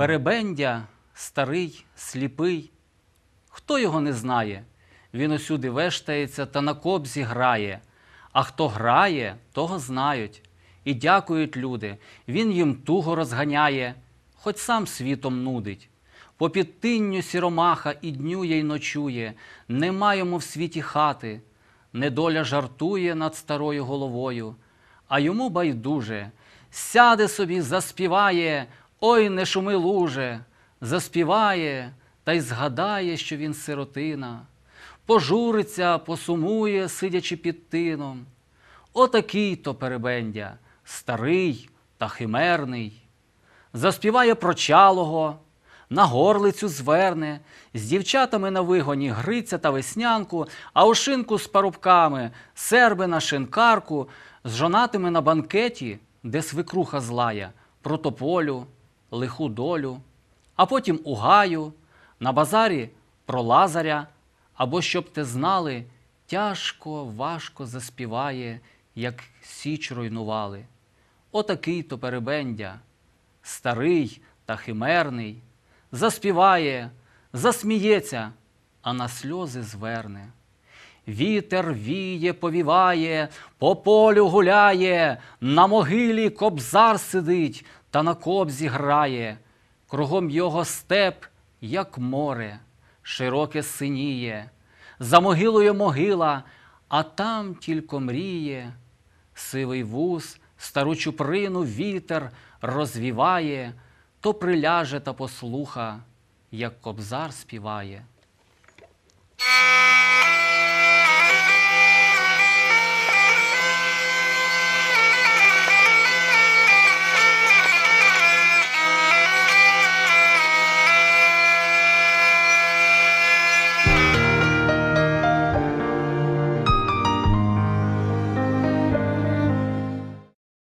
Перебендя старий, сліпий, хто його не знає, він усюди вештається та на кобзі грає, а хто грає, того знають. І дякують люди, він їм туго розганяє, хоч сам світом нудить. По підтинню сіромаха і днює, й ночує, нема йому в світі хати, недоля жартує над старою головою, а йому байдуже сяде собі, заспіває. Ой не шуми луже, заспіває та й згадає, що він сиротина, пожуриться, посумує, сидячи під тином. Отакий то перебендя, старий та химерний. Заспіває прочалого, на горлицю зверне, з дівчатами на вигоні гриця та веснянку, а у шинку з парубками, серби на шинкарку, з жонатими на банкеті, де свикруха злая, протополю лиху долю, а потім у гаю, на базарі про лазаря, або щоб ти знали, тяжко, важко заспіває, як січ руйнували. Отакий то перебендя, старий та химерний, заспіває, засміється, а на сльози зверне. Вітер віє, повіває, по полю гуляє, на могилі кобзар сидить, та на кобзі грає, кругом його степ, як море, широке синіє, за могилою могила, а там тільки мріє, сивий вуз, стару чуприну вітер розвіває, то приляже та послуха, як кобзар співає.